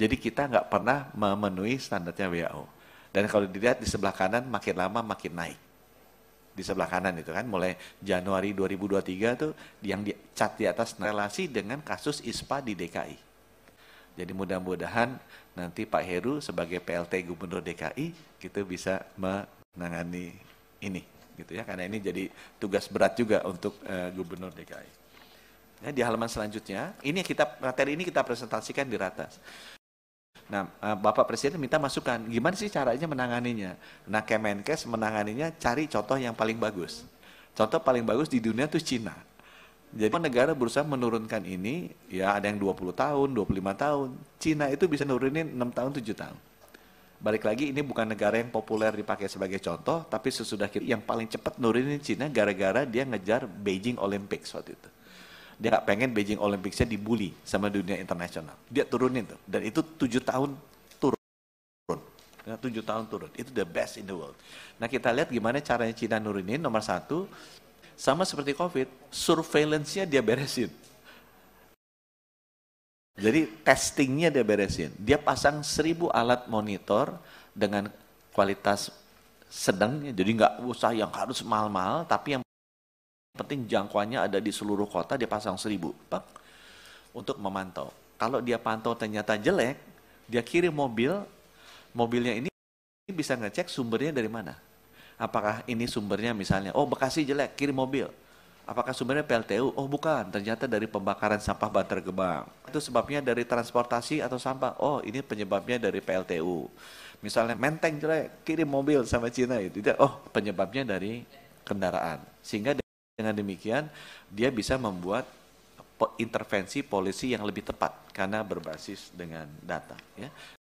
Jadi kita nggak pernah memenuhi standarnya WHO. Dan kalau dilihat di sebelah kanan makin lama makin naik. Di sebelah kanan itu kan mulai Januari 2023 tuh yang dicat di atas relasi dengan kasus ISPA di DKI. Jadi mudah-mudahan nanti Pak Heru sebagai PLT Gubernur DKI kita bisa menangani ini gitu ya karena ini jadi tugas berat juga untuk uh, Gubernur DKI. Ya, di halaman selanjutnya, ini kita materi ini kita presentasikan di ratas. Nah, eh, Bapak Presiden minta masukan, gimana sih caranya menanganinya? Nah, Kemenkes menanganinya cari contoh yang paling bagus. Contoh paling bagus di dunia itu Cina. Jadi negara berusaha menurunkan ini, ya ada yang 20 tahun, 25 tahun. Cina itu bisa nurunin 6 tahun, 7 tahun. Balik lagi, ini bukan negara yang populer dipakai sebagai contoh, tapi sesudah kita yang paling cepat nurunin Cina gara-gara dia ngejar Beijing Olympics waktu itu dia nggak pengen Beijing Olympicsnya dibully sama dunia internasional. Dia turunin tuh, dan itu tujuh tahun turun, ya, tujuh tahun turun. Itu the best in the world. Nah kita lihat gimana caranya Cina nurunin nomor satu, sama seperti COVID, surveillance-nya dia beresin. Jadi testingnya dia beresin. Dia pasang seribu alat monitor dengan kualitas sedang, jadi nggak usah yang harus mahal-mahal, tapi yang penting jangkauannya ada di seluruh kota dia pasang seribu pak untuk memantau kalau dia pantau ternyata jelek dia kirim mobil mobilnya ini bisa ngecek sumbernya dari mana apakah ini sumbernya misalnya oh Bekasi jelek kirim mobil apakah sumbernya PLTU oh bukan ternyata dari pembakaran sampah Bantar Gebang itu sebabnya dari transportasi atau sampah oh ini penyebabnya dari PLTU misalnya menteng jelek kirim mobil sama Cina itu oh penyebabnya dari kendaraan sehingga dengan demikian, dia bisa membuat intervensi polisi yang lebih tepat karena berbasis dengan data. Ya.